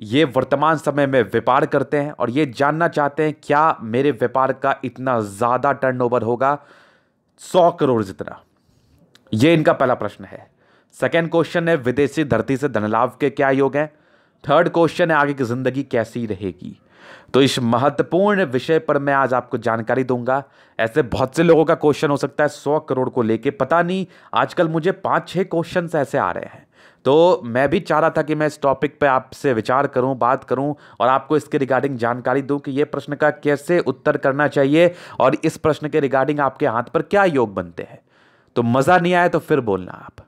ये वर्तमान समय में व्यापार करते हैं और ये जानना चाहते हैं क्या मेरे व्यापार का इतना ज़्यादा टर्नओवर होगा सौ करोड़ जितना ये इनका पहला प्रश्न है सेकेंड क्वेश्चन है विदेशी धरती से धनलाभ के क्या योग हैं थर्ड क्वेश्चन है आगे की ज़िंदगी कैसी रहेगी तो इस महत्वपूर्ण विषय पर मैं आज आपको जानकारी दूंगा ऐसे बहुत से लोगों का क्वेश्चन हो सकता है सौ करोड़ को लेके पता नहीं आजकल मुझे पाँच छः क्वेश्चन ऐसे आ रहे हैं तो मैं भी चाह रहा था कि मैं इस टॉपिक पे आपसे विचार करूं बात करूं और आपको इसके रिगार्डिंग जानकारी दूं कि ये प्रश्न का कैसे उत्तर करना चाहिए और इस प्रश्न के रिगार्डिंग आपके हाथ पर क्या योग बनते हैं तो मज़ा नहीं आया तो फिर बोलना आप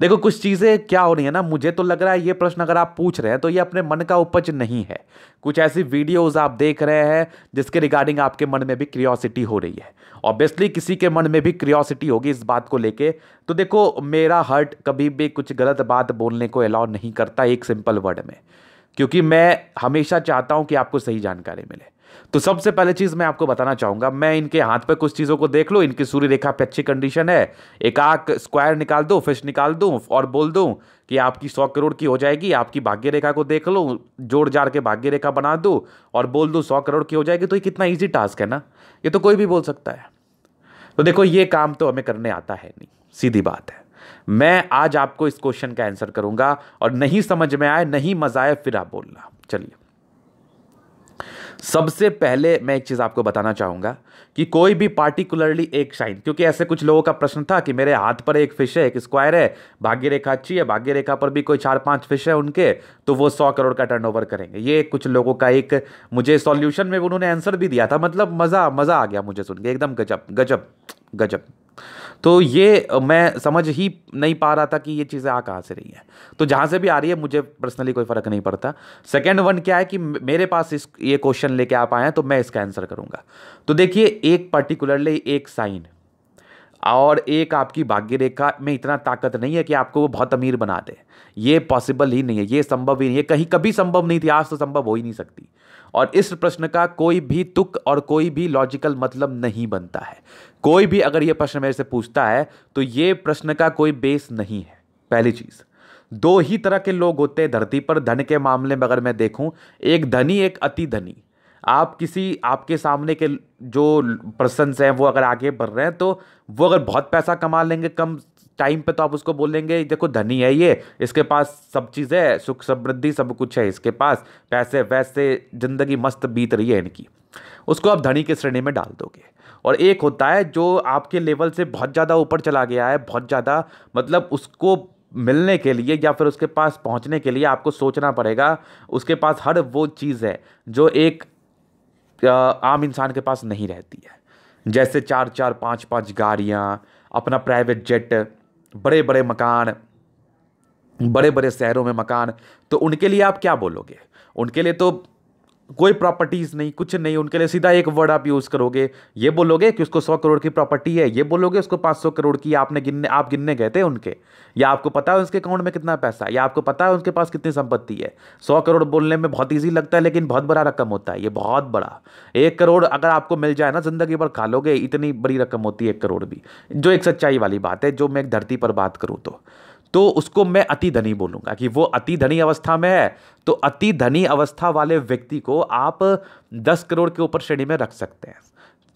देखो कुछ चीज़ें क्या हो रही है ना मुझे तो लग रहा है ये प्रश्न अगर आप पूछ रहे हैं तो ये अपने मन का उपज नहीं है कुछ ऐसी वीडियोस आप देख रहे हैं जिसके रिगार्डिंग आपके मन में भी क्रियोसिटी हो रही है ऑब्वियसली किसी के मन में भी क्रियोसिटी होगी इस बात को लेके तो देखो मेरा हर्ट कभी भी कुछ गलत बात बोलने को अलाउ नहीं करता एक सिंपल वर्ड में क्योंकि मैं हमेशा चाहता हूँ कि आपको सही जानकारी मिले तो सबसे पहले चीज़ मैं आपको बताना चाहूँगा मैं इनके हाथ पे कुछ चीज़ों को देख लूँ इनकी सूर्य रेखा पे अच्छी कंडीशन है एक आक स्क्वायर निकाल दो फिश निकाल दूँ और बोल दूँ कि आपकी सौ करोड़ की हो जाएगी आपकी भाग्य रेखा को देख लूँ जोड़ जाड़ के भाग्य रेखा बना दूँ और बोल दूँ सौ करोड़ की हो जाएगी तो ये कितना ईजी टास्क है ना ये तो कोई भी बोल सकता है तो देखो ये काम तो हमें करने आता है नहीं सीधी बात है मैं आज आपको इस क्वेश्चन का आंसर करूंगा और नहीं समझ में आए नहीं मजा आए फिर आप बोलना चलिए सबसे पहले मैं एक चीज़ आपको बताना चाहूँगा कि कोई भी पार्टिकुलरली एक शाइन क्योंकि ऐसे कुछ लोगों का प्रश्न था कि मेरे हाथ पर एक फिश है एक स्क्वायर है भाग्य रेखा अच्छी है भाग्य रेखा पर भी कोई चार पांच फिश है उनके तो वो सौ करोड़ का टर्नओवर करेंगे ये कुछ लोगों का एक मुझे सॉल्यूशन में उन्होंने आंसर भी दिया था मतलब मज़ा मज़ा आ गया मुझे सुन के एकदम गजब गजब गजब तो ये मैं समझ ही नहीं पा रहा था कि ये चीज़ें आ कहाँ से रही हैं तो जहाँ से भी आ रही है मुझे पर्सनली कोई फ़र्क नहीं पड़ता सेकेंड वन क्या है कि मेरे पास इस ये क्वेश्चन लेके आप आए हैं तो मैं इसका आंसर करूँगा तो देखिए एक पर्टिकुलरली एक साइन और एक आपकी भाग्य रेखा में इतना ताकत नहीं है कि आपको वो बहुत अमीर बना दे ये पॉसिबल ही नहीं है ये संभव ही नहीं है कहीं कभी संभव नहीं थी आज तो संभव हो ही नहीं सकती और इस प्रश्न का कोई भी तुक और कोई भी लॉजिकल मतलब नहीं बनता है कोई भी अगर ये प्रश्न मेरे से पूछता है तो ये प्रश्न का कोई बेस नहीं है पहली चीज़ दो ही तरह के लोग होते हैं धरती पर धन के मामले में अगर मैं देखूं एक धनी एक अति धनी आप किसी आपके सामने के जो पर्सनस हैं वो अगर आगे बढ़ रहे हैं तो वो अगर बहुत पैसा कमा लेंगे कम टाइम पे तो आप उसको बोलेंगे देखो धनी है ये इसके पास सब चीज़ है सुख समृद्धि सब कुछ है इसके पास पैसे वैसे ज़िंदगी मस्त बीत रही है इनकी उसको आप धनी के श्रेणी में डाल दोगे और एक होता है जो आपके लेवल से बहुत ज़्यादा ऊपर चला गया है बहुत ज़्यादा मतलब उसको मिलने के लिए या फिर उसके पास पहुंचने के लिए आपको सोचना पड़ेगा उसके पास हर वो चीज़ है जो एक आम इंसान के पास नहीं रहती है जैसे चार चार पाँच पाँच गाड़ियाँ अपना प्राइवेट जेट बड़े बड़े मकान बड़े बड़े शहरों में मकान तो उनके लिए आप क्या बोलोगे उनके लिए तो कोई प्रॉपर्टीज़ नहीं कुछ नहीं उनके लिए सीधा एक वर्ड आप यूज़ करोगे ये बोलोगे कि उसको सौ करोड़ की प्रॉपर्टी है ये बोलोगे उसको पाँच सौ करोड़ की आपने गिनने आप गिनने गए थे उनके या आपको पता है उसके अकाउंट में कितना पैसा है या आपको पता है उनके पास कितनी संपत्ति है सौ करोड़ बोलने में बहुत ईजी लगता है लेकिन बहुत बड़ा रकम होता है ये बहुत बड़ा एक करोड़ अगर आपको मिल जाए ना ज़िंदगी भर खा लोगे इतनी बड़ी रकम होती है एक करोड़ भी जो एक सच्चाई वाली बात है जो मैं एक धरती पर बात करूँ तो तो उसको मैं अति धनी बोलूँगा कि वो अति धनी अवस्था में है तो अति धनी अवस्था वाले व्यक्ति को आप दस करोड़ के ऊपर श्रेणी में रख सकते हैं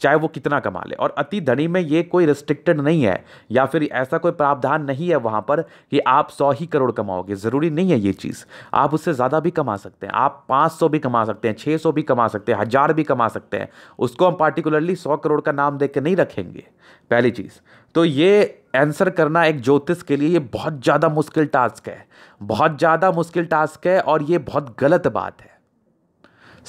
चाहे वो कितना कमा ले और अति धनी में ये कोई रिस्ट्रिक्टेड नहीं है या फिर ऐसा कोई प्रावधान नहीं है वहाँ पर कि आप सौ ही करोड़ कमाओगे ज़रूरी नहीं है ये चीज़ आप उससे ज़्यादा भी कमा सकते हैं आप पाँच सौ भी कमा सकते हैं छः सौ भी कमा सकते हैं हज़ार भी कमा सकते हैं उसको हम पार्टिकुलरली सौ करोड़ का नाम दे के नहीं रखेंगे पहली चीज़ तो ये आंसर करना एक ज्योतिष के लिए ये बहुत ज़्यादा मुश्किल टास्क है बहुत ज़्यादा मुश्किल टास्क है और ये बहुत गलत बात है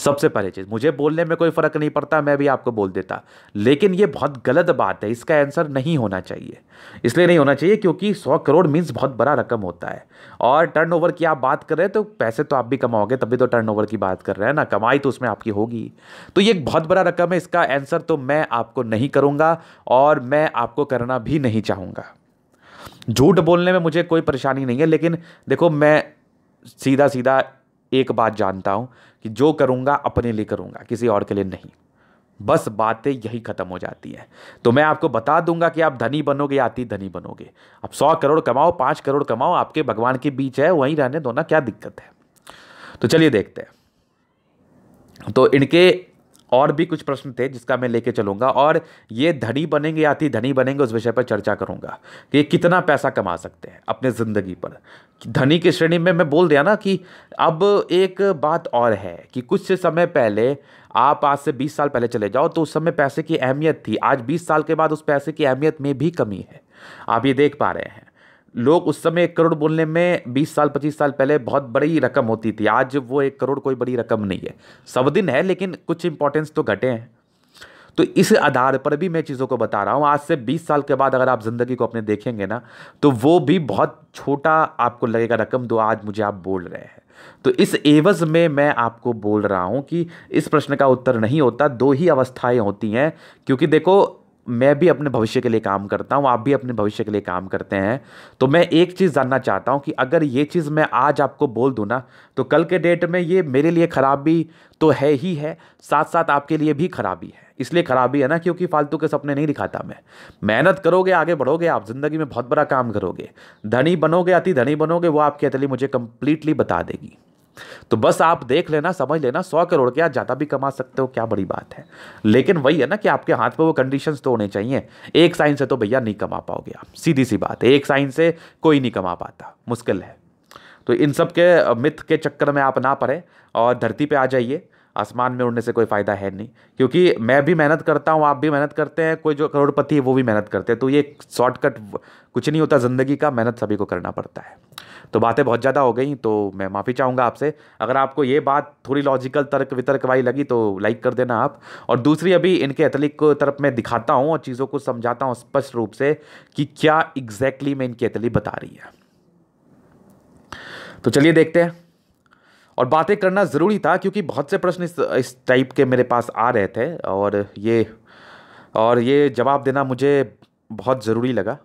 सबसे पहली चीज़ मुझे बोलने में कोई फ़र्क नहीं पड़ता मैं भी आपको बोल देता लेकिन ये बहुत गलत बात है इसका आंसर नहीं होना चाहिए इसलिए नहीं होना चाहिए क्योंकि सौ करोड़ मीन्स बहुत बड़ा रकम होता है और टर्न की आप बात कर रहे हैं तो पैसे तो आप भी कमाओगे तभी तो टर्न की बात कर रहे हैं ना कमाई तो उसमें आपकी होगी तो ये एक बहुत बड़ा रकम है इसका आंसर तो मैं आपको नहीं करूँगा और मैं आपको करना भी नहीं चाहूँगा झूठ बोलने में मुझे कोई परेशानी नहीं है लेकिन देखो मैं सीधा सीधा एक बात जानता हूँ कि जो करूँगा अपने लिए करूँगा किसी और के लिए नहीं बस बातें यही ख़त्म हो जाती हैं तो मैं आपको बता दूंगा कि आप धनी बनोगे या अति धनी बनोगे आप सौ करोड़ कमाओ पाँच करोड़ कमाओ आपके भगवान के बीच है वहीं रहने दो ना क्या दिक्कत है तो चलिए देखते हैं तो इनके और भी कुछ प्रश्न थे जिसका मैं लेके चलूँगा और ये धनी बनेंगे या अति धनी बनेंगे उस विषय पर चर्चा करूँगा कि कितना पैसा कमा सकते हैं अपने ज़िंदगी पर धनी की श्रेणी में मैं बोल दिया ना कि अब एक बात और है कि कुछ समय पहले आप आज से 20 साल पहले चले जाओ तो उस समय पैसे की अहमियत थी आज 20 साल के बाद उस पैसे की अहमियत में भी कमी है आप ये देख पा रहे हैं लोग उस समय एक करोड़ बोलने में 20 साल 25 साल पहले बहुत बड़ी रकम होती थी आज वो एक करोड़ कोई बड़ी रकम नहीं है सब दिन है लेकिन कुछ इंपॉर्टेंस तो घटे हैं तो इस आधार पर भी मैं चीज़ों को बता रहा हूँ आज से 20 साल के बाद अगर आप ज़िंदगी को अपने देखेंगे ना तो वो भी बहुत छोटा आपको लगेगा रकम दो आज मुझे आप बोल रहे हैं तो इस एवज में मैं आपको बोल रहा हूँ कि इस प्रश्न का उत्तर नहीं होता दो ही अवस्थाएं होती हैं क्योंकि देखो मैं भी अपने भविष्य के लिए काम करता हूँ आप भी अपने भविष्य के लिए काम करते हैं तो मैं एक चीज़ जानना चाहता हूँ कि अगर ये चीज़ मैं आज आपको बोल दूँ ना तो कल के डेट में ये मेरे लिए खराबी तो है ही है साथ साथ आपके लिए भी खराबी है इसलिए खराबी है ना क्योंकि फालतू के सपने नहीं दिखाता मैं मेहनत करोगे आगे बढ़ोगे आप ज़िंदगी में बहुत बड़ा काम करोगे धनी बनोगे अति धनी बनोगे वो आपकी अतली मुझे कंप्लीटली बता देगी तो बस आप देख लेना समझ लेना सौ करोड़ के आप ज़्यादा भी कमा सकते हो क्या बड़ी बात है लेकिन वही है ना कि आपके हाथ पर वो कंडीशन तो होने चाहिए एक साइन से तो भैया नहीं कमा पाओगे आप सीधी सी बात है एक साइन से कोई नहीं कमा पाता मुश्किल है तो इन सब के मिथ के चक्कर में आप ना पड़े और धरती पे आ जाइए आसमान में उड़ने से कोई फ़ायदा है नहीं क्योंकि मैं भी मेहनत करता हूँ आप भी मेहनत करते हैं कोई जो करोड़पति है वो भी मेहनत करते हैं तो ये शॉर्टकट कुछ नहीं होता ज़िंदगी का मेहनत सभी को करना पड़ता है तो बातें बहुत ज़्यादा हो गई तो मैं माफ़ी चाहूँगा आपसे अगर आपको ये बात थोड़ी लॉजिकल तर्क वितर्क वाई लगी तो लाइक कर देना आप और दूसरी अभी इनके एथलिक तरफ मैं दिखाता हूँ और चीज़ों को समझाता हूँ स्पष्ट रूप से कि क्या एग्जैक्टली exactly मैं इनकी एथली बता रही है तो चलिए देखते हैं और बातें करना ज़रूरी था क्योंकि बहुत से प्रश्न इस इस टाइप के मेरे पास आ रहे थे और ये और ये जवाब देना मुझे बहुत ज़रूरी लगा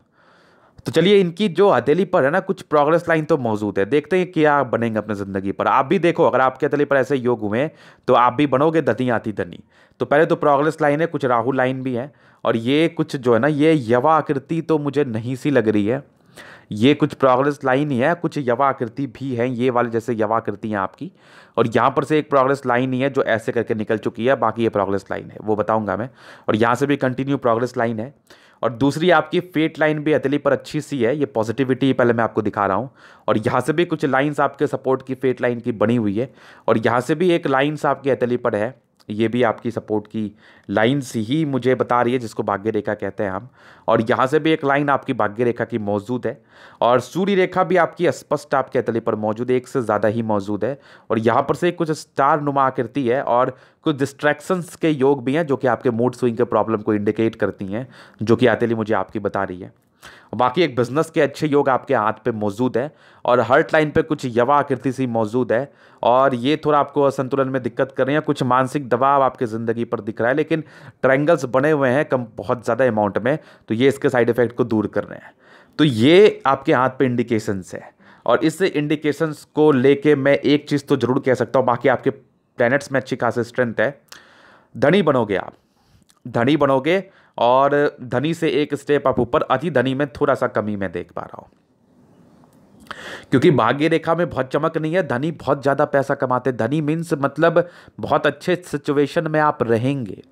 तो चलिए इनकी जो हथेली पर है ना कुछ प्रोग्रेस लाइन तो मौजूद है देखते हैं क्या बनेंगे अपने ज़िंदगी पर आप भी देखो अगर आपके हथेली पर ऐसे योग हुए तो आप भी बनोगे धनी आती धनी तो पहले तो प्रोग्रेस लाइन है कुछ राहु लाइन भी है और ये कुछ जो है ना ये यवा आकृति तो मुझे नहीं सी लग रही है ये कुछ प्रोग्रेस लाइन ही है कुछ यवाकृति भी है ये वाले जैसे यवाकृति हैं आपकी और यहाँ पर से एक प्रोग्रेस लाइन ही है जो ऐसे करके निकल चुकी है बाकी ये प्रोग्रेस लाइन है वो बताऊँगा मैं और यहाँ से भी कंटिन्यू प्रोग्रेस लाइन है और दूसरी आपकी फेट लाइन भी हथेली पर अच्छी सी है ये पॉजिटिविटी पहले मैं आपको दिखा रहा हूँ और यहाँ से भी कुछ लाइन्स आपके सपोर्ट की फेट लाइन की बनी हुई है और यहाँ से भी एक लाइन्स आपकी हथेली पर है ये भी आपकी सपोर्ट की लाइन्स ही मुझे बता रही है जिसको भाग्य रेखा कहते हैं हम और यहाँ से भी एक लाइन आपकी भाग्य रेखा की मौजूद है और सूर्य रेखा भी आपकी स्पष्ट आपके अतले पर मौजूद है एक से ज़्यादा ही मौजूद है और यहाँ पर से कुछ स्टार नुमा आकृति है और कुछ डिस्ट्रैक्शंस के योग भी हैं जो कि आपके मूड स्विंग के प्रॉब्लम को इंडिकेट करती हैं जो कि अतली मुझे आपकी बता रही है बाकी एक बिज़नेस के अच्छे योग आपके हाथ पे मौजूद है और हर्ट लाइन पे कुछ यवा आकृति सी मौजूद है और ये थोड़ा आपको संतुलन में दिक्कत कर रहे हैं कुछ मानसिक दबाव आपके ज़िंदगी पर दिख रहा है लेकिन ट्रायंगल्स बने हुए हैं कम बहुत ज़्यादा अमाउंट में तो ये इसके साइड इफ़ेक्ट को दूर कर रहे हैं तो ये आपके हाथ पर इंडिकेशंस है और इस इंडिकेशंस को लेके मैं एक चीज़ तो ज़रूर कह सकता हूँ बाकी आपके प्लैनेट्स में अच्छी खासी स्ट्रेंथ है धनी बनोगे आप धनी बनोगे और धनी से एक स्टेप आप ऊपर अति धनी में थोड़ा सा कमी मैं देख पा रहा हूँ क्योंकि भाग्य रेखा में बहुत चमक नहीं है धनी बहुत ज़्यादा पैसा कमाते धनी मीन्स मतलब बहुत अच्छे सिचुएशन में आप रहेंगे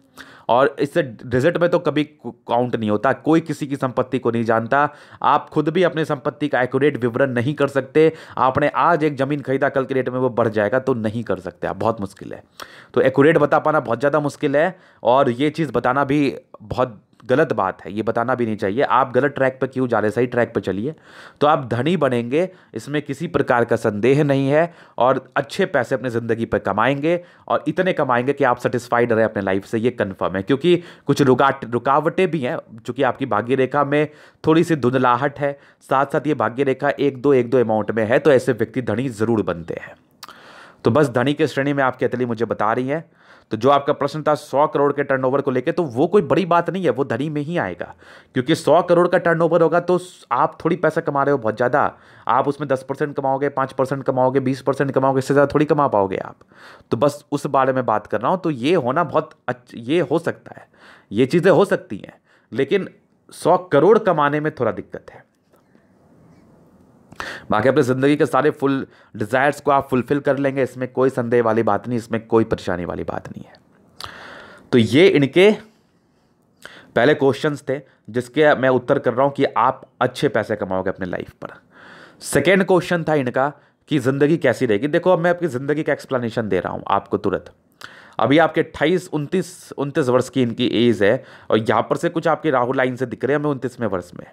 और इससे रिजल्ट में तो कभी काउंट नहीं होता कोई किसी की संपत्ति को नहीं जानता आप खुद भी अपने संपत्ति का एक्यूरेट विवरण नहीं कर सकते आपने आज एक ज़मीन खरीदा कल के डेट में वो बढ़ जाएगा तो नहीं कर सकते आप बहुत मुश्किल है तो एक्यूरेट बता पाना बहुत ज़्यादा मुश्किल है और ये चीज़ बताना भी बहुत गलत बात है ये बताना भी नहीं चाहिए आप गलत ट्रैक पर क्यों जा रहे सही ट्रैक पर चलिए तो आप धनी बनेंगे इसमें किसी प्रकार का संदेह नहीं है और अच्छे पैसे अपने ज़िंदगी पर कमाएंगे और इतने कमाएंगे कि आप सेटिस्फाइड रहें अपने लाइफ से ये कन्फर्म है क्योंकि कुछ रुकाट रुकावटें भी हैं चूँकि आपकी भाग्य रेखा में थोड़ी सी धुंधलाहट है साथ साथ ये भाग्य रेखा एक दो एक दो अमाउंट में है तो ऐसे व्यक्ति धनी ज़रूर बनते हैं तो बस धनी के श्रेणी में आपकी अतली मुझे बता रही हैं तो जो आपका प्रश्न था सौ करोड़ के टर्नओवर को लेकर तो वो कोई बड़ी बात नहीं है वो धनी में ही आएगा क्योंकि सौ करोड़ का टर्नओवर होगा तो आप थोड़ी पैसा कमा रहे हो बहुत ज़्यादा आप उसमें दस परसेंट कमाओगे पाँच परसेंट कमाओगे बीस परसेंट कमाओगे इससे ज़्यादा थोड़ी कमा पाओगे आप तो बस उस बारे में बात कर रहा हूँ तो ये होना बहुत ये हो सकता है ये चीज़ें हो सकती हैं लेकिन सौ करोड़ कमाने में थोड़ा दिक्कत है बाकी अपनी ज़िंदगी के सारे फुल डिज़ायर्स को आप फुलफ़िल कर लेंगे इसमें कोई संदेह वाली बात नहीं इसमें कोई परेशानी वाली बात नहीं है तो ये इनके पहले क्वेश्चंस थे जिसके मैं उत्तर कर रहा हूँ कि आप अच्छे पैसे कमाओगे अपने लाइफ पर सेकेंड क्वेश्चन था इनका कि ज़िंदगी कैसी रहेगी देखो अब मैं आपकी ज़िंदगी का एक्सप्लेनेशन दे रहा हूँ आपको तुरंत अभी आपके अट्ठाईस उनतीस उनतीस वर्ष की इनकी एज है और यहाँ पर से कुछ आपके राहुल लाइन से दिख रहे हैं हमें उनतीसवें वर्ष में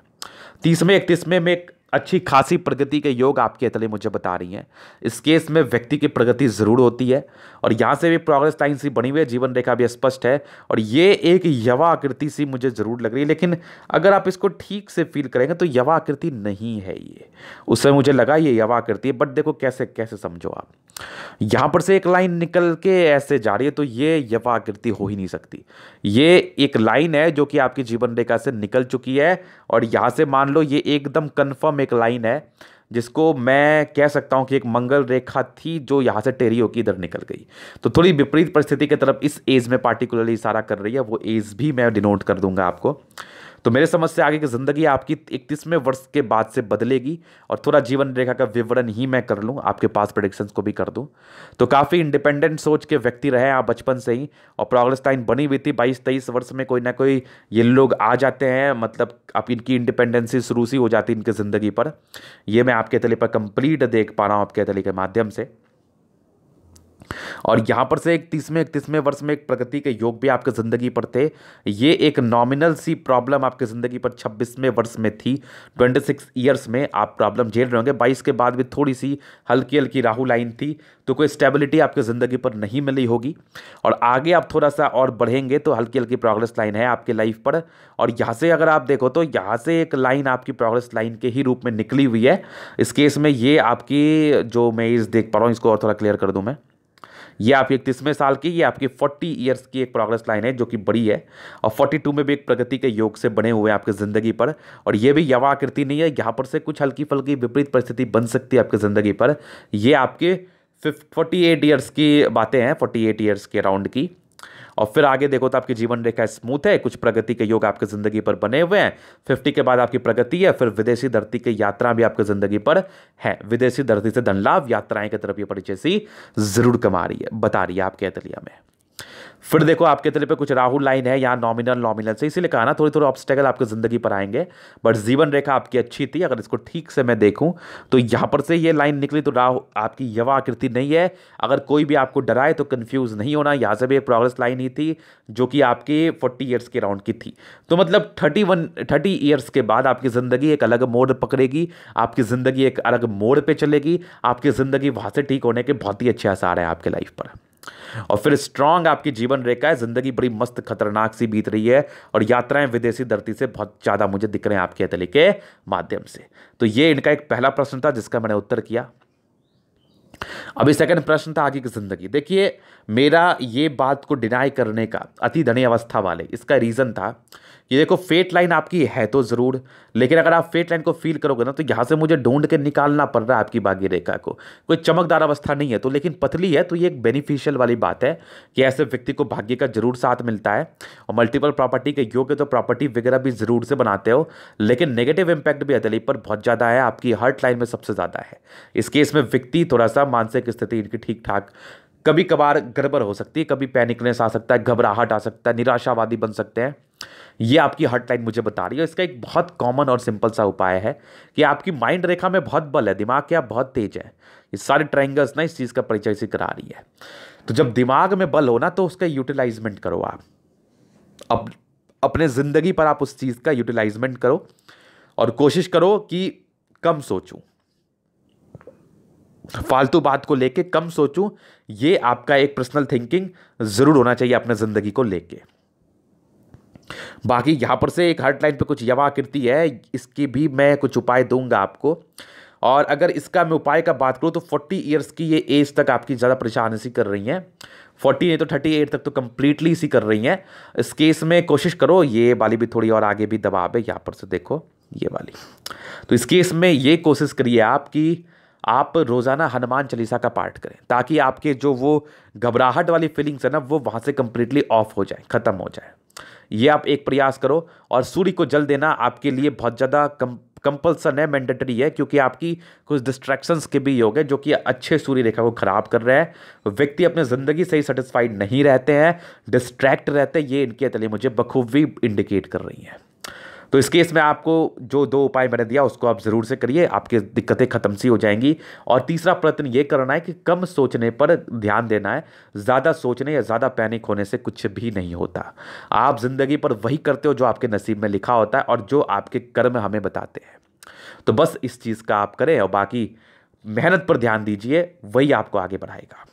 तीसवें इकतीसवें में एक अच्छी खासी प्रगति के योग आपके अतले मुझे बता रही हैं इस केस में व्यक्ति की प्रगति ज़रूर होती है और यहाँ से भी प्रोग्रेस लाइन सी बनी हुई है जीवन रेखा भी स्पष्ट है और ये एक यवा आकृति सी मुझे ज़रूर लग रही है लेकिन अगर आप इसको ठीक से फील करेंगे तो यवा आकृति नहीं है ये उससे मुझे लगा ये यवा आकृति है बट देखो कैसे कैसे समझो आप यहाँ पर से एक लाइन निकल के ऐसे जा रही है तो ये यवा आकृति हो ही नहीं सकती ये एक लाइन है जो कि आपकी जीवन रेखा से निकल चुकी है और यहाँ से मान लो ये एकदम कन्फर्म में एक लाइन है जिसको मैं कह सकता हूँ कि एक मंगल रेखा थी जो यहाँ से टेरी होकर इधर निकल गई तो थोड़ी विपरीत परिस्थिति की तरफ इस एज में पार्टिकुलरली इशारा कर रही है वो एज भी मैं डिनोट कर दूंगा आपको तो मेरे समझ से आगे की ज़िंदगी आपकी इकतीसवें वर्ष के बाद से बदलेगी और थोड़ा जीवन रेखा का विवरण ही मैं कर लूँ आपके पास प्रोडिक्शंस को भी कर दूँ तो काफ़ी इंडिपेंडेंट सोच के व्यक्ति रहे आप बचपन से ही और प्रोग्रेस लाइन बनी हुई थी बाईस तेईस वर्ष में कोई ना कोई ये लोग आ जाते हैं मतलब आप इनकी इंडिपेंडेंसी शुरू सी हो जाती है इनकी ज़िंदगी पर ये मैं आपके तले पर कंप्लीट देख पा रहा हूँ आपके तले के माध्यम से और यहाँ पर से इकतीसवें इकतीसवें वर्ष में एक प्रगति के योग भी आपके ज़िंदगी पर थे ये एक नॉमिनल सी प्रॉब्लम आपके ज़िंदगी पर छब्बीसवें वर्ष में थी ट्वेंटी सिक्स ईयर्स में आप प्रॉब्लम झेल रहे होंगे बाईस के बाद भी थोड़ी सी हल्की हल्की राहु लाइन थी तो कोई स्टेबिलिटी आपकी ज़िंदगी पर नहीं मिली होगी और आगे आप थोड़ा सा और बढ़ेंगे तो हल्की हल्की प्रोग्रेस लाइन है आपके लाइफ पर और यहाँ से अगर आप देखो तो यहाँ से एक लाइन आपकी प्रोग्रेस लाइन के ही रूप में निकली हुई है इस केस में ये आपकी जो मैं इस देख पा रहा हूँ इसको और थोड़ा क्लियर कर दूँ मैं ये आपकी इकतीसवें साल की ये आपकी फोर्टी ईयर्स की एक प्रोग्रेस लाइन है जो कि बड़ी है और फोर्टी टू में भी एक प्रगति के योग से बने हुए हैं आपकी ज़िंदगी पर और ये भी यवाकृति नहीं है यहाँ पर से कुछ हल्की फल्की विपरीत परिस्थिति बन सकती है आपकी ज़िंदगी पर ये आपके फिफ फोर्टी एट ईयर्स की बातें हैं फोर्टी एट ईयर्स के अराउंड की और फिर आगे देखो तो आपकी जीवन रेखा स्मूथ है कुछ प्रगति के योग आपकी ज़िंदगी पर बने हुए हैं फिफ्टी के बाद आपकी प्रगति है फिर विदेशी धरती की यात्रा भी आपकी ज़िंदगी पर है विदेशी धरती से धन लाभ यात्राएं की तरफ ये परिचय सी जरूर कमा रही है बता रही है आपके अतलिया में फिर देखो आपके तरह पे कुछ राहुल लाइन है यहाँ नॉमिनल नॉमिनल से इसीलिए कहा ना थोड़े थोड़ी ऑब्स्टेकल आपकी ज़िंदगी पर आएंगे बट जीवन रेखा आपकी अच्छी थी अगर इसको ठीक से मैं देखूँ तो यहाँ पर से ये लाइन निकली तो राहु आपकी यवा आकृति नहीं है अगर कोई भी आपको डराए तो कन्फ्यूज़ नहीं होना यहाँ से भी एक प्रोग्रेस लाइन ही थी जो कि आपकी फोर्टी ईयर्स के राउंड की थी तो मतलब थर्टी वन थर्टी ईयर्स के बाद आपकी ज़िंदगी एक अलग मोड़ पकड़ेगी आपकी ज़िंदगी एक अलग मोड़ पर चलेगी आपकी ज़िंदगी वहाँ से ठीक होने के बहुत ही अच्छे आसार हैं आपके लाइफ पर और फिर स्ट्रांग आपकी जीवन रेखा है ज़िंदगी बड़ी मस्त खतरनाक सी बीत रही है और यात्राएं विदेशी धरती से बहुत ज़्यादा मुझे दिख रहे हैं आपके अतली के माध्यम से तो ये इनका एक पहला प्रश्न था जिसका मैंने उत्तर किया अभी सेकंड प्रश्न था आगे की ज़िंदगी देखिए मेरा ये बात को डिनाई करने का अति धनी अवस्था वाले इसका रीज़न था ये देखो फेट लाइन आपकी है तो ज़रूर लेकिन अगर आप फेट लाइन को फील करोगे ना तो यहाँ से मुझे ढूंढ के निकालना पड़ रहा है आपकी बागी रेखा को कोई चमकदार अवस्था नहीं है तो लेकिन पतली है तो ये एक बेनिफिशियल वाली बात है कि ऐसे व्यक्ति को भाग्य का जरूर साथ मिलता है और मल्टीपल प्रॉपर्टी के योग्य तो प्रॉपर्टी वगैरह भी ज़रूर से बनाते हो लेकिन नेगेटिव इम्पैक्ट भी अतली पर बहुत ज़्यादा है आपकी हर्ट लाइन में सबसे ज़्यादा है इस केस में व्यक्ति थोड़ा सा मानसिक स्थिति इनकी ठीक ठाक कभी कभार गड़बड़ हो सकती है कभी पैनिकनेस आ सकता है घबराहट आ सकता है निराशावादी बन सकते हैं ये आपकी हॉटलाइन मुझे बता रही है इसका एक बहुत कॉमन और सिंपल सा उपाय है कि आपकी माइंड रेखा में बहुत बल है दिमाग क्या बहुत तेज है ये सारे ट्राइंगल्स ना इस चीज़ का परिचय से करा रही है तो जब दिमाग में बल हो ना तो उसका यूटिलाइजमेंट करो आप अप, अपने ज़िंदगी पर आप उस चीज़ का यूटिलाइजमेंट करो और कोशिश करो कि कम सोचूं फालतू बात को लेके कम सोचूं ये आपका एक पर्सनल थिंकिंग ज़रूर होना चाहिए अपने ज़िंदगी को लेके बाकी यहाँ पर से एक हर्ट लाइन पे कुछ यवा कृति है इसकी भी मैं कुछ उपाय दूंगा आपको और अगर इसका मैं उपाय का बात करूँ तो फोर्टी ईयर्स की ये एज तक आपकी ज़्यादा परेशान इसी कर रही हैं फोर्टी नहीं तो थर्टी एट तक तो कम्प्लीटली इसी कर रही हैं इस केस में कोशिश करो ये वाली भी थोड़ी और आगे भी दबाव है यहाँ पर से देखो ये वाली तो इस केस में ये कोशिश करिए आप कि आप रोज़ाना हनुमान चालीसा का पाठ करें ताकि आपके जो वो घबराहट वाली फीलिंग्स है ना वो वहाँ से कम्प्लीटली ऑफ हो जाए ख़त्म हो जाए ये आप एक प्रयास करो और सूर्य को जल देना आपके लिए बहुत ज़्यादा कम कंपल्सन है मैंडेटरी है क्योंकि आपकी कुछ डिस्ट्रैक्शंस के भी योग है जो कि अच्छे सूर्य रेखा को खराब कर रहे हैं व्यक्ति अपने ज़िंदगी से ही सेटिस्फाइड नहीं रहते हैं डिस्ट्रैक्ट रहते हैं ये इनके तले मुझे बखूबी इंडिकेट कर रही है तो इस केस में आपको जो दो उपाय मैंने दिया उसको आप ज़रूर से करिए आपकी दिक्कतें ख़त्म सी हो जाएंगी और तीसरा प्रयत्न ये करना है कि कम सोचने पर ध्यान देना है ज़्यादा सोचने या ज़्यादा पैनिक होने से कुछ भी नहीं होता आप ज़िंदगी पर वही करते हो जो आपके नसीब में लिखा होता है और जो आपके कर्म हमें बताते हैं तो बस इस चीज़ का आप करें और बाकी मेहनत पर ध्यान दीजिए वही आपको आगे बढ़ाएगा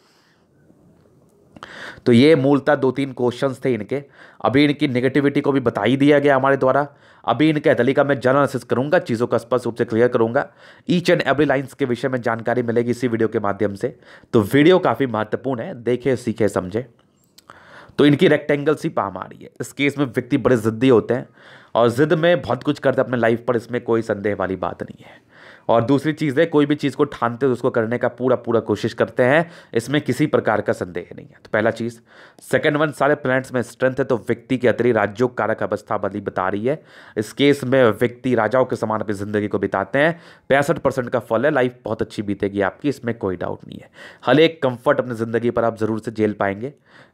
तो ये मूलतः दो तीन क्वेश्चंस थे इनके अभी इनकी नेगेटिविटी को भी बता ही दिया गया हमारे द्वारा अभी इनके कैथली का मैं जर्नालिसिस करूंगा चीज़ों का स्पष्ट रूप से क्लियर करूंगा ईच एंड एवरी लाइन्स के विषय में जानकारी मिलेगी इसी वीडियो के माध्यम से तो वीडियो काफ़ी महत्वपूर्ण है देखे सीखे समझे तो इनकी रेक्टेंगल सी पाम आ रही है इस केस में व्यक्ति बड़े ज़िद्दी होते हैं और ज़िद में बहुत कुछ करते हैं अपने लाइफ पर इसमें कोई संदेह वाली बात नहीं है और दूसरी चीज़ है कोई भी चीज़ को ठानते उसको करने का पूरा पूरा कोशिश करते हैं इसमें किसी प्रकार का संदेह नहीं है तो पहला चीज़ सेकेंड वन सारे प्लैनेट्स में स्ट्रेंथ है तो व्यक्ति के अतरी राज्यों कारक अवस्था बदली बता रही है इस केस में व्यक्ति राजाओं के समान अपनी ज़िंदगी को बिताते हैं पैंसठ परसेंट का फल है लाइफ बहुत अच्छी बीतेगी आपकी इसमें कोई डाउट नहीं है हर एक कम्फर्ट अपनी ज़िंदगी पर आप ज़रूर से झेल पाएंगे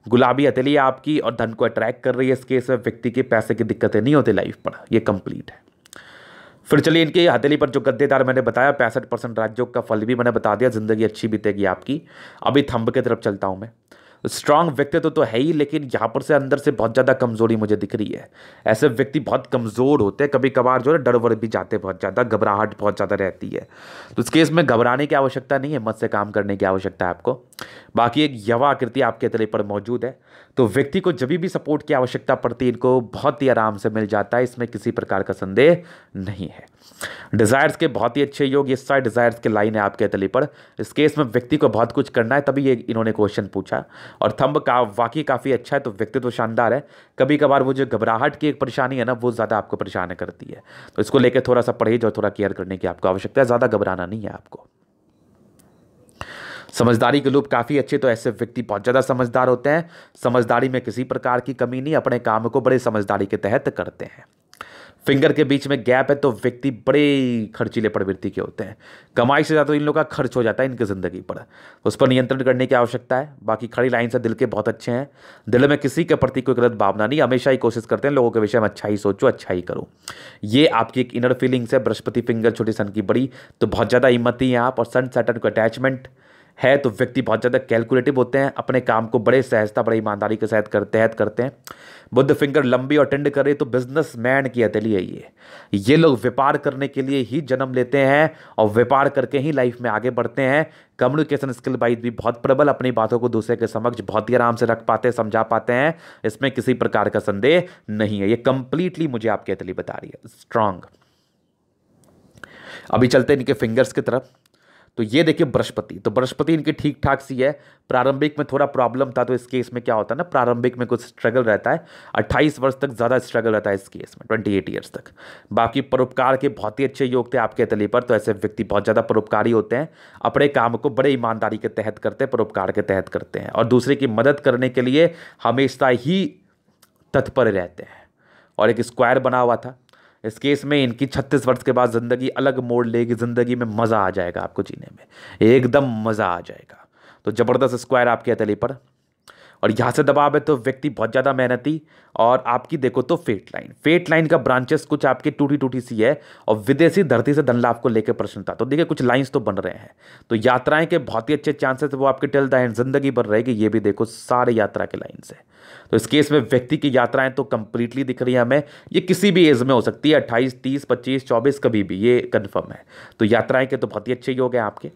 गुलाबी अतली आपकी और धन को अट्रैक्ट कर रही है इस केस में व्यक्ति के पैसे की दिक्कतें नहीं होती लाइफ पर यह कंप्लीट है फिर चलिए इनकी हथेली पर जो गद्देदार मैंने बताया पैंसठ परसेंट राज्यों का फल भी मैंने बता दिया ज़िंदगी अच्छी बीतेगी आपकी अभी थंब की तरफ चलता हूँ मैं स्ट्रांग व्यक्तित्व तो, तो है ही लेकिन यहाँ पर से अंदर से बहुत ज़्यादा कमज़ोरी मुझे दिख रही है ऐसे व्यक्ति बहुत कमज़ोर होते हैं कभी कभार जो है डर वर भी जाते बहुत ज़्यादा घबराहट बहुत ज़्यादा रहती है तो इस केस में घबराने की आवश्यकता नहीं है मत से काम करने की आवश्यकता है आपको बाकी एक यवा आकृति आपके तले पर मौजूद है तो व्यक्ति को जब भी सपोर्ट की आवश्यकता पड़ती है इनको बहुत ही आराम से मिल जाता है इसमें किसी प्रकार का संदेह नहीं है डिज़ायर्स के बहुत ही अच्छे योग ये सारे डिज़ायर्स के लाइन है आपके तले पर इस केस में व्यक्ति को बहुत कुछ करना है तभी ये इन्होंने क्वेश्चन पूछा और थम्ब का वाकई काफ़ी अच्छा है तो व्यक्तित्व तो शानदार है कभी कभार वो जो घबराहट की एक परेशानी है ना वो ज़्यादा आपको परेशान करती है तो इसको लेकर थोड़ा सा परहेज और थोड़ा केयर करने की आपको आवश्यकता है ज़्यादा घबराना नहीं है आपको समझदारी के लोग काफ़ी अच्छे तो ऐसे व्यक्ति बहुत ज़्यादा समझदार होते हैं समझदारी में किसी प्रकार की कमी नहीं अपने काम को बड़े समझदारी के तहत करते हैं फिंगर के बीच में गैप है तो व्यक्ति बड़े खर्चीले प्रवृत्ति के होते हैं कमाई से ज़्यादा तो इन लोगों का खर्च हो जाता है इनकी ज़िंदगी पर उस पर नियंत्रण करने की आवश्यकता है बाकी खड़ी लाइन से दिल के बहुत अच्छे हैं दिल में किसी के प्रति कोई गलत भावना नहीं हमेशा ही कोशिश करते हैं लोगों के विषय में अच्छा ही सोचो अच्छा ही करो ये आपकी एक इनर फीलिंग्स है बृहस्पति फिंगर छोटी सन की बड़ी तो बहुत ज़्यादा हिम्मत ही हैं आप और सन सैटर को अटैचमेंट है तो व्यक्ति बहुत ज़्यादा कैलकुलेटिव होते हैं अपने काम को बड़े सहजता बड़े ईमानदारी के साथ करते हैं करते हैं बुद्ध फिंगर लंबी और टेंड करे तो बिजनेस मैन की अतली है ये ये लोग व्यापार करने के लिए ही जन्म लेते हैं और व्यापार करके ही लाइफ में आगे बढ़ते हैं कम्युनिकेशन स्किल वाइज भी बहुत प्रबल अपनी बातों को दूसरे के समक्ष बहुत ही आराम से रख पाते हैं समझा पाते हैं इसमें किसी प्रकार का संदेह नहीं है ये कंप्लीटली मुझे आपकी अतली बता रही है स्ट्रांग अभी चलते हैं इनके फिंगर्स की तरफ तो ये देखिए बृहस्पति तो बृहस्पति इनकी ठीक ठाक सी है प्रारंभिक में थोड़ा प्रॉब्लम था तो इस केस में क्या होता है ना प्रारंभिक में कुछ स्ट्रगल रहता है 28 वर्ष तक ज़्यादा स्ट्रगल रहता है इस केस में 28 ईयर्स तक बाकी परोपकार के बहुत ही अच्छे योग थे आपके तली पर तो ऐसे व्यक्ति बहुत ज़्यादा परोपकारी होते हैं अपने काम को बड़े ईमानदारी के तहत करते हैं परोपकार के तहत करते हैं और दूसरे की मदद करने के लिए हमेशा ही तत्पर रहते हैं और एक स्क्वायर बना हुआ था इस केस में इनकी छत्तीस वर्ष के बाद ज़िंदगी अलग मोड़ लेगी ज़िंदगी में मज़ा आ जाएगा आपको जीने में एकदम मज़ा आ जाएगा तो ज़बरदस्त स्क्वायर आपके अतली पर और यहाँ से दबाव है तो व्यक्ति बहुत ज़्यादा मेहनती और आपकी देखो तो फेट लाइन फेट लाइन का ब्रांचेस कुछ आपकी टूटी टूटी सी है और विदेशी धरती से लाभ को लेकर प्रश्नता तो देखिए कुछ लाइन्स तो बन रहे हैं तो यात्राएं के बहुत ही अच्छे चांसेस वो आपके टिल द एंड जिंदगी भर रहेगी ये भी देखो सारे यात्रा के लाइन्स है तो इस केस में व्यक्ति की यात्राएं तो कंप्लीटली दिख रही है हमें ये किसी भी एज में हो सकती है अट्ठाईस तीस पच्चीस चौबीस कभी भी ये कन्फर्म है तो यात्राएं के तो बहुत ही अच्छे योग हैं आपके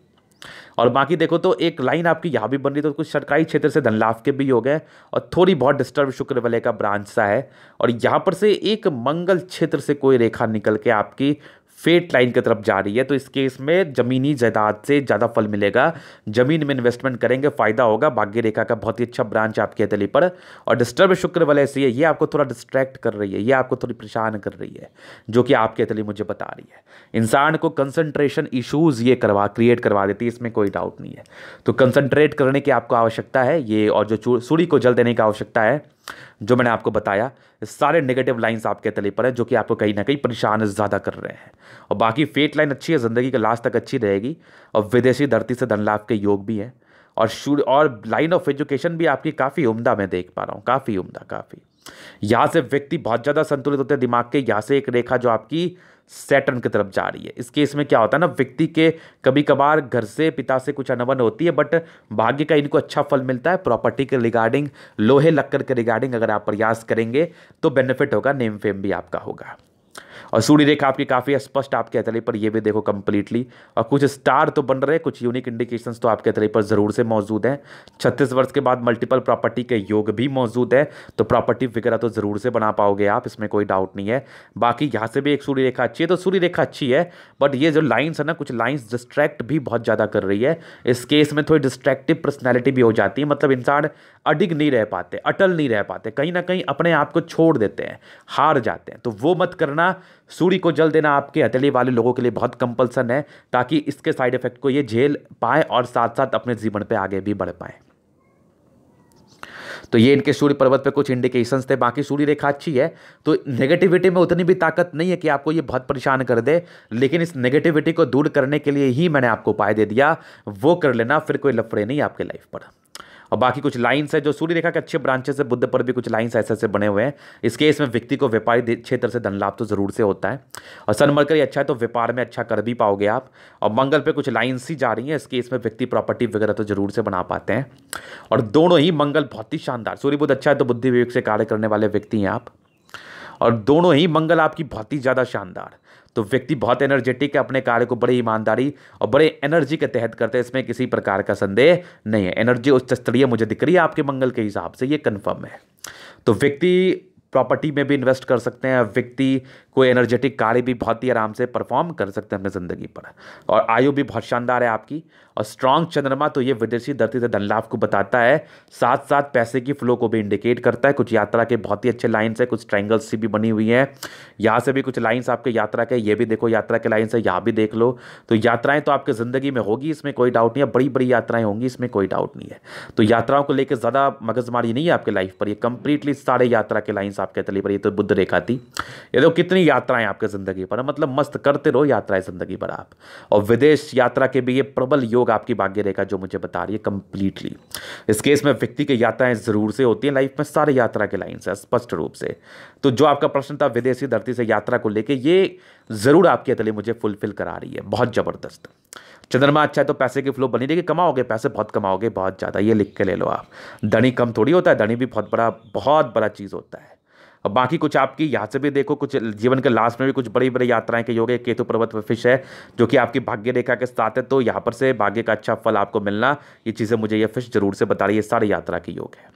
और बाकी देखो तो एक लाइन आपकी यहाँ भी बन रही तो कुछ सरकारी क्षेत्र से धन लाभ के भी हो गए और थोड़ी बहुत डिस्टर्ब शुक्र वाले का ब्रांच सा है और यहाँ पर से एक मंगल क्षेत्र से कोई रेखा निकल के आपकी फेट लाइन की तरफ जा रही है तो इस केस में ज़मीनी जायदाद से ज़्यादा फल मिलेगा ज़मीन में इन्वेस्टमेंट करेंगे फ़ायदा होगा भाग्य रेखा का बहुत ही अच्छा ब्रांच आपके हथेली पर और डिस्टर्ब शुक्र वाले है ये आपको थोड़ा डिस्ट्रैक्ट कर रही है ये आपको थोड़ी परेशान कर रही है जो कि आपके हथेली मुझे बता रही है इंसान को कंसनट्रेशन इशूज़ ये करवा क्रिएट करवा देती है इसमें कोई डाउट नहीं है तो कंसनट्रेट करने की आपको आवश्यकता है ये और जो सूर्य को जल देने की आवश्यकता है जो मैंने आपको बताया सारे नेगेटिव लाइंस आपके तले पर है जो कि आपको कहीं ना कहीं परेशान ज़्यादा कर रहे हैं और बाकी फेट लाइन अच्छी है ज़िंदगी के लास्ट तक अच्छी रहेगी और विदेशी धरती से धन लाभ के योग भी हैं और शुरू और लाइन ऑफ एजुकेशन भी आपकी काफ़ी उम्दा मैं देख पा रहा हूँ काफ़ी उम्दा काफ़ी यहाँ से व्यक्ति बहुत ज़्यादा संतुलित होते हैं दिमाग के यहाँ से एक रेखा जो आपकी सेटर्न की तरफ जा रही है इस केस में क्या होता है ना व्यक्ति के कभी कभार घर से पिता से कुछ अनबन होती है बट भाग्य का इनको अच्छा फल मिलता है प्रॉपर्टी के रिगार्डिंग लोहे लक्कर के रिगार्डिंग अगर आप प्रयास करेंगे तो बेनिफिट होगा नेम फेम भी आपका होगा और सूर्य रेखा आपकी काफ़ी स्पष्ट आपके अतले पर ये भी देखो कंप्लीटली और कुछ स्टार तो बन रहे कुछ यूनिक इंडिकेशंस तो आपके अतले पर ज़रूर से मौजूद हैं छत्तीस वर्ष के बाद मल्टीपल प्रॉपर्टी के योग भी मौजूद है तो प्रॉपर्टी वगैरह तो ज़रूर से बना पाओगे आप इसमें कोई डाउट नहीं है बाकी यहाँ से भी एक सूर्य रेखा अच्छी है तो सूर्य रेखा अच्छी है बट ये जो लाइन्स है ना कुछ लाइन्स डिस्ट्रैक्ट भी बहुत ज़्यादा कर रही है इस केस में थोड़ी डिस्ट्रैक्टिव पर्सनैलिटी भी हो जाती है मतलब इंसान अडिग नहीं रह पाते अटल नहीं रह पाते कहीं ना कहीं अपने आप को छोड़ देते हैं हार जाते हैं तो वो मत करना सूर्य को जल देना आपके हथेली वाले लोगों के लिए बहुत कंपल्सन है ताकि इसके साइड इफेक्ट को ये झेल पाए और साथ साथ अपने जीवन पे आगे भी बढ़ पाए तो ये इनके सूर्य पर्वत पे कुछ इंडिकेशन थे बाकी सूर्य रेखा अच्छी है तो नेगेटिविटी में उतनी भी ताकत नहीं है कि आपको ये बहुत परेशान कर दे लेकिन इस नेगेटिविटी को दूर करने के लिए ही मैंने आपको उपाय दे दिया वो कर लेना फिर कोई लफड़े नहीं आपके लाइफ पर और बाकी कुछ लाइन्स है जो सूर्य रेखा के अच्छे ब्रांचेस है बुद्ध पर भी कुछ लाइन्स ऐसे ऐसे बने हुए हैं इस केस में व्यक्ति को व्यापारी क्षेत्र से धन लाभ तो ज़रूर से होता है और सनमरकर अच्छा है तो व्यापार में अच्छा कर भी पाओगे आप और मंगल पर कुछ लाइन्स ही जा रही हैं इसके इसमें में व्यक्ति प्रॉपर्टी वगैरह तो ज़रूर से बना पाते हैं और दोनों ही मंगल बहुत ही शानदार सूर्य बुद्ध अच्छा है तो बुद्धि विवेक से कार्य करने वाले व्यक्ति हैं आप और दोनों ही मंगल आपकी बहुत ही ज़्यादा शानदार तो व्यक्ति बहुत एनर्जेटिक है अपने कार्य को बड़ी ईमानदारी और बड़े एनर्जी के तहत करते हैं इसमें किसी प्रकार का संदेह नहीं है एनर्जी उच्च स्तरीय मुझे दिख रही है आपके मंगल के हिसाब से ये कन्फर्म है तो व्यक्ति प्रॉपर्टी में भी इन्वेस्ट कर सकते हैं व्यक्ति कोई एनर्जेटिक कार्य भी बहुत ही आराम से परफॉर्म कर सकते हैं अपने ज़िंदगी पर और आयु भी बहुत शानदार है आपकी और स्ट्रांग चंद्रमा तो ये विदेशी धरती से धन लाभ को बताता है साथ साथ पैसे की फ्लो को भी इंडिकेट करता है कुछ यात्रा के बहुत ही अच्छे लाइन्स है कुछ ट्राइंगल्स भी बनी हुई हैं यहाँ से भी कुछ लाइन्स आपके यात्रा के ये भी देखो यात्रा के लाइन्स है यहाँ भी देख लो तो यात्राएं तो आपकी ज़िंदगी में होगी इसमें कोई डाउट नहीं है बड़ी बड़ी यात्राएं होंगी इसमें कोई डाउट नहीं है तो यात्राओं को लेकर ज़्यादा मगजमारी नहीं है आपके लाइफ पर ये कंप्लीटली सारे यात्रा के लाइन्स आपके तले पर ये तो बुद्ध रेखा थी ये देखो कितनी ही यात्राएं आपके ज़िंदगी पर मतलब मस्त करते रहो यात्राएं ज़िंदगी पर आप और विदेश यात्रा के भी ये प्रबल योग आपकी भाग्य रेखा जो मुझे बता रही है कंप्लीटली इस केस में व्यक्ति की यात्राएं ज़रूर से होती हैं लाइफ में सारे यात्रा के लाइन से स्पष्ट रूप से तो जो आपका प्रश्न था विदेशी धरती से यात्रा को लेकर ये ज़रूर आपकी अतली मुझे फुलफिल करा रही है बहुत ज़बरदस्त चंद्रमा अच्छा है तो पैसे की फ्लो बनी रहेगी कमाओगे पैसे बहुत कमाओगे बहुत ज़्यादा ये लिख के ले लो आप धनी कम थोड़ी होता है धनी भी बहुत बड़ा बहुत बड़ा चीज़ होता है और बाकी कुछ आपकी यहाँ से भी देखो कुछ जीवन के लास्ट में भी कुछ बड़ी बड़ी यात्राएं योग है केतु पर्वत पर फिश है जो कि आपकी भाग्य रेखा के साथ है तो यहाँ पर से भाग्य का अच्छा फल आपको मिलना ये चीज़ें मुझे ये फिश जरूर से बता रही है सारी यात्रा के योग है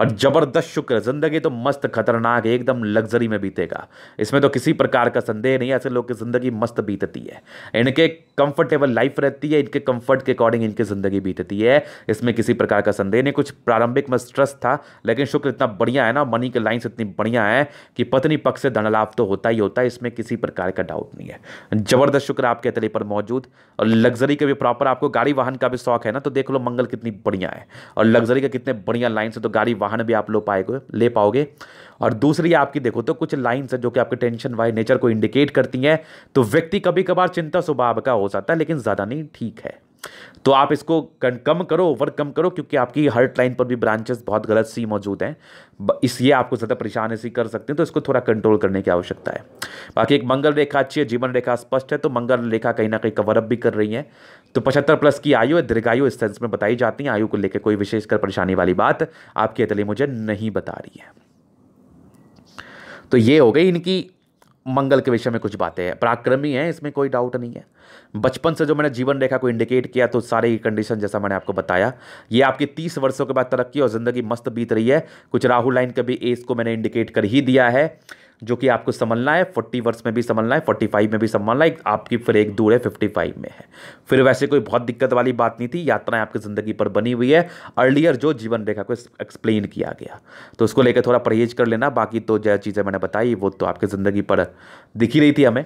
और ज़बरदस्त शुक्र ज़िंदगी तो मस्त खतरनाक एकदम लग्जरी में बीतेगा इसमें तो किसी प्रकार का संदेह नहीं ऐसे लोग की ज़िंदगी मस्त बीतती है इनके कंफर्टेबल लाइफ रहती है इनके कंफर्ट के अकॉर्डिंग इनकी ज़िंदगी बीतती है इसमें किसी प्रकार का संदेह नहीं कुछ प्रारंभिक में स्ट्रेस था लेकिन शुक्र इतना बढ़िया है ना मनी के लाइन्स इतनी बढ़िया है कि पत्नी पक्ष से धनलाभ तो होता ही होता है इसमें किसी प्रकार का डाउट नहीं है ज़बरदस्त शुक्र आपके तले पर मौजूद और लग्जरी के भी प्रॉपर आपको गाड़ी वाहन का भी शौक है ना तो देख लो मंगल कितनी बढ़िया है और लग्जरी के कितने बढ़िया लाइन से तो गाड़ी वाहन भी आप लोग पाएगे ले पाओगे और दूसरी आपकी देखो तो कुछ लाइंस है जो कि आपके टेंशन वाई नेचर को इंडिकेट करती हैं तो व्यक्ति कभी कभार चिंता स्वभाव का हो सकता है लेकिन ज़्यादा नहीं ठीक है तो आप इसको कम करो ओवर कम करो क्योंकि आपकी हर्ट लाइन पर भी ब्रांचेस बहुत गलत सी मौजूद हैं इसलिए आपको ज़्यादा परेशान ऐसी कर सकते हैं तो इसको थोड़ा कंट्रोल करने की आवश्यकता है बाकी एक मंगल रेखा अच्छी है जीवन रेखा स्पष्ट है तो मंगल रेखा कहीं ना कहीं कवरअप भी कर रही है तो पचहत्तर प्लस की आयु है दीर्घायु इस सेंस में बताई जाती है आयु को लेकर कोई विशेषकर परेशानी वाली बात आपकी अतली मुझे नहीं बता रही है तो ये हो गई इनकी मंगल के विषय में कुछ बातें हैं पराक्रमी है इसमें कोई डाउट नहीं है बचपन से जो मैंने जीवन रेखा को इंडिकेट किया तो सारी कंडीशन जैसा मैंने आपको बताया ये आपकी तीस वर्षों के बाद तरक्की और ज़िंदगी मस्त बीत रही है कुछ राहुल लाइन का भी एज को मैंने इंडिकेट कर ही दिया है जो कि आपको संभलना है फोर्टी वर्ष में भी संभलना है फोर्टी फाइव में भी संभलना है आपकी फिर एक दूर है फिफ्टी फाइव में है फिर वैसे कोई बहुत दिक्कत वाली बात नहीं थी यात्राएं आपकी ज़िंदगी पर बनी हुई है अर्लियर जो जीवन रेखा को एक्सप्लेन किया गया तो उसको लेकर थोड़ा परहेज कर लेना बाकी तो जो चीज़ें मैंने बताई वो तो आपकी ज़िंदगी पर दिखी रही थी हमें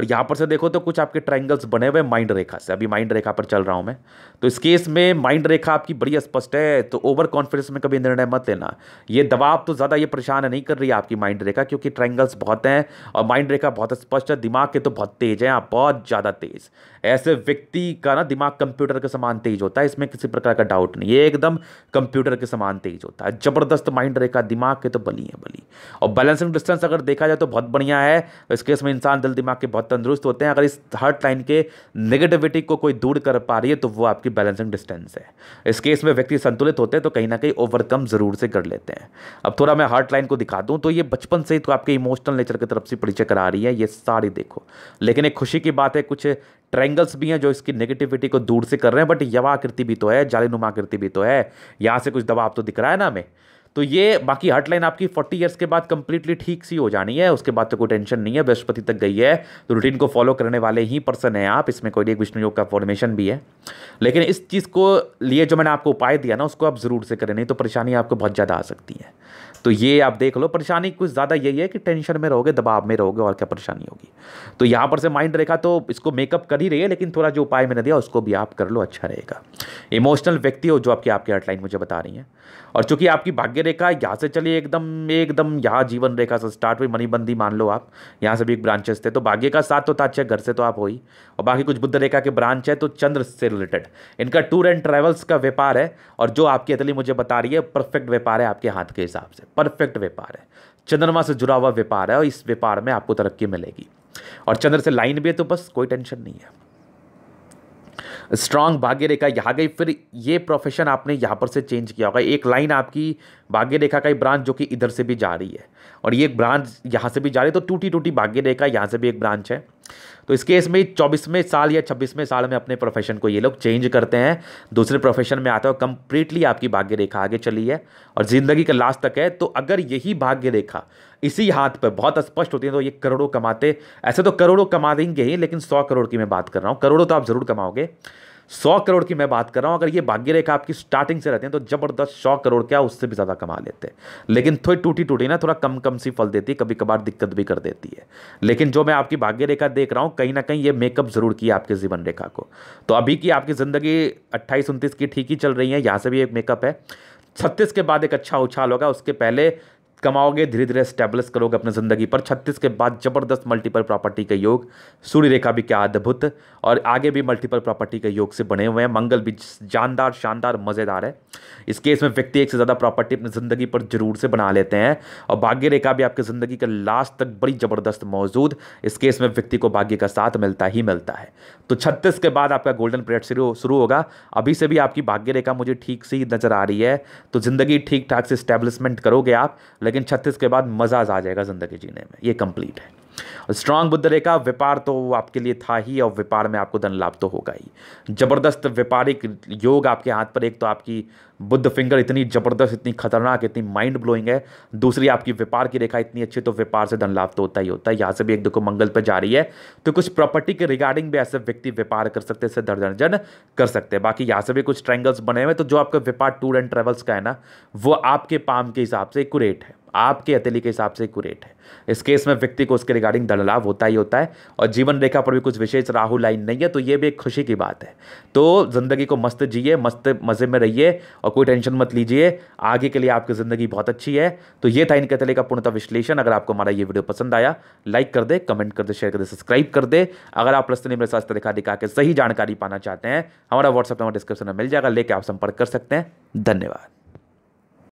और यहाँ पर से देखो तो कुछ आपके ट्राइंगल्स बने हुए माइंड रेखा से अभी माइंड रेखा पर चल रहा हूँ मैं तो इस केस में माइंड रेखा आपकी बड़ी स्पष्ट है तो ओवर कॉन्फिडेंस में कभी निर्णय मत लेना ये दबाव तो ज़्यादा ये परेशान नहीं कर रही है आपकी माइंड रेखा क्योंकि ट्राइंगल्स बहुत हैं और माइंड रेखा बहुत स्पष्ट है दिमाग के तो बहुत तेज हैं आप बहुत ज़्यादा तेज ऐसे व्यक्ति का ना दिमाग कंप्यूटर के समान तेज होता है इसमें किसी प्रकार का डाउट नहीं ये एकदम कंप्यूटर के समान तेज होता है ज़बरदस्त माइंड रेखा दिमाग के तो बली है बली और बैलेंसिंग डिस्टेंस अगर देखा जाए तो बहुत बढ़िया है इस केस में इंसान दिल दिमाग के बहुत तंदुरुस्त होते हैं अगर इस थर्ड लाइन के नेगेटिविटी को कोई दूर कर पा रही है तो वो आपकी बैलेंसिंग डिस्टेंस है इस केस में व्यक्ति संतुलित होते हैं तो कहीं ना कहीं ओवरकम ज़रूर से कर लेते हैं अब थोड़ा मैं हार्ट लाइन को दिखा दूँ तो ये बचपन से ही तो आपके इमोशनल नेचर की तरफ से परिचय करा रही है ये सारी देखो लेकिन एक खुशी की बात है कुछ ट्रैंगल्स भी हैं जो इसकी नेगेटिविटी को दूर से कर रहे हैं बट यवा आकृति भी तो है जालीनुमा आकृति भी तो है यहाँ से कुछ दबाव तो दिख रहा है ना हमें तो ये बाकी लाइन आपकी फोर्टी ईयर्स के बाद कंप्लीटली ठीक सी हो जानी है उसके बाद तो कोई टेंशन नहीं है बृहस्पति तक गई है तो रूटीन को फॉलो करने वाले ही पर्सन हैं आप इसमें कोई एक विष्णु योग का फॉर्मेशन भी है लेकिन इस चीज़ को लिए जो मैंने आपको उपाय दिया ना उसको आप ज़रूर से करें नहीं तो परेशानी आपको बहुत ज़्यादा आ सकती है तो ये आप देख लो परेशानी कुछ ज़्यादा यही है कि टेंशन में रहोगे दबाव में रहोगे और क्या परेशानी होगी तो यहाँ पर से माइंड रेखा तो इसको मेकअप कर ही रही है लेकिन थोड़ा जो उपाय मैंने दिया उसको भी आप कर लो अच्छा रहेगा इमोशनल व्यक्ति हो जो आपकी आपकी हेडलाइन मुझे बता रही हैं और चूंकि आपकी भाग्य रेखा यहाँ से चलिए एकदम एकदम यहाँ जीवन रेखा से स्टार्ट हुई मणिबंदी मान लो आप यहाँ से भी एक ब्रांचेस थे तो भाग्य का साथ तो था अच्छा घर से तो आप हो ही और बाकी कुछ बुद्ध रेखा के ब्रांच है तो चंद्र से रिलेटेड इनका टूर एंड ट्रैवल्स का व्यापार है और जो आपकी अतली मुझे बता रही है परफेक्ट व्यापार है आपके हाथ के हिसाब से परफेक्ट व्यापार है चंद्रमा से जुड़ा हुआ व्यापार है और इस व्यापार में आपको तरक्की मिलेगी और चंद्र से लाइन भी है तो बस कोई टेंशन नहीं है स्ट्रांग भाग्य रेखा यहाँ गई फिर ये प्रोफेशन आपने यहाँ पर से चेंज किया होगा एक लाइन आपकी भाग्य रेखा का ब्रांच जो कि इधर से भी जा रही है और ये एक ब्रांच यहाँ से भी जा रही है तो टूटी टूटी भाग्य रेखा यहाँ से भी एक ब्रांच है तो इस केस में चौबीसवें साल या छब्बीसवें साल में अपने प्रोफेशन को ये लोग चेंज करते हैं दूसरे प्रोफेशन में आते हैं और कंप्लीटली आपकी भाग्य रेखा आगे चली है और ज़िंदगी का लास्ट तक है तो अगर यही भाग्य रेखा इसी हाथ पर बहुत स्पष्ट होती है तो ये करोड़ों कमाते ऐसे तो करोड़ों कमा देंगे ही लेकिन सौ करोड़ की मैं बात कर रहा हूँ करोड़ों तो आप ज़रूर कमाओगे सौ करोड़ की मैं बात कर रहा हूँ अगर ये भाग्य रेखा आपकी स्टार्टिंग से रहती है तो जबरदस्त सौ करोड़ क्या उससे भी ज़्यादा कमा लेते हैं लेकिन थोड़ी टूटी टूटी ना थोड़ा कम कम सी फल देती है कभी कभार दिक्कत भी कर देती है लेकिन जो मैं आपकी भाग्य रेखा देख रहा हूँ कहीं ना कहीं ये मेकअप ज़रूर किया आपके जीवन रेखा को तो अभी की आपकी ज़िंदगी अट्ठाईस उनतीस की ठीक ही चल रही है यहाँ से भी एक मेकअप है छत्तीस के बाद एक अच्छा उछाल होगा उसके पहले कमाओगे धीरे धीरे स्टेबलिस करोगे अपनी ज़िंदगी पर छत्तीस के बाद जबरदस्त मल्टीपल प्रॉपर्टी के योग सूर्य रेखा भी क्या अद्भुत और आगे भी मल्टीपल प्रॉपर्टी के योग से बने हुए हैं मंगल भी जानदार शानदार मज़ेदार है इस केस में व्यक्ति एक से ज़्यादा प्रॉपर्टी अपनी ज़िंदगी पर जरूर से बना लेते हैं और भाग्य रेखा भी आपकी ज़िंदगी के लास्ट तक बड़ी ज़बरदस्त मौजूद इस केस में व्यक्ति को भाग्य का साथ मिलता ही मिलता है तो छत्तीस के बाद आपका गोल्डन पीरियड शुरू शुरू होगा अभी से भी आपकी भाग्य रेखा मुझे ठीक ही नज़र आ रही है तो ज़िंदगी ठीक ठाक से स्टैब्लिशमेंट करोगे आप लेकिन छत्तीस के बाद मज़ा आ जाएगा ज़िंदगी जीने में ये कंप्लीट है स्ट्रांग बुद्ध रेखा व्यापार तो आपके लिए था ही और व्यापार में आपको धन लाभ तो होगा ही ज़बरदस्त व्यापारिक योग आपके हाथ पर एक तो आपकी बुद्ध फिंगर इतनी ज़बरदस्त इतनी खतरनाक इतनी माइंड ब्लोइंग है दूसरी आपकी व्यापार की रेखा इतनी अच्छी तो व्यापार से धन लाभ तो होता ही होता है यहाँ से भी एक देखो मंगल पर जा रही है तो कुछ प्रॉपर्टी के रिगार्डिंग भी ऐसे व्यक्ति व्यापार कर सकते इससे दर्जन कर सकते हैं बाकी यहाँ से भी कुछ ट्रैंगल्स बने हुए तो जो आपका व्यापार टूर एंड ट्रेवल्स का है ना वो आपके पाम के हिसाब से एकूरेट है आपके अतली के हिसाब से कुरेट है इस केस में व्यक्ति को उसके रिगार्डिंग लाभ होता ही होता है और जीवन रेखा पर भी कुछ विशेष राहु लाइन नहीं है तो ये भी एक खुशी की बात है तो ज़िंदगी को मस्त जिए मस्त मज़े में रहिए और कोई टेंशन मत लीजिए आगे के लिए आपकी ज़िंदगी बहुत अच्छी है तो ये था इनके तले का पूर्णतः विश्लेषण अगर आपको हमारा ये वीडियो पसंद आया लाइक कर दे कमेंट कर दे शेयर कर दे सब्सक्राइब कर दे अगर आप प्रश्न मेरे साथ तरीका दिखा के सही जानकारी पाना चाहते हैं हमारा व्हाट्सअप नंबर डिस्क्रिप्शन में मिल जाएगा लेके आप संपर्क कर सकते हैं धन्यवाद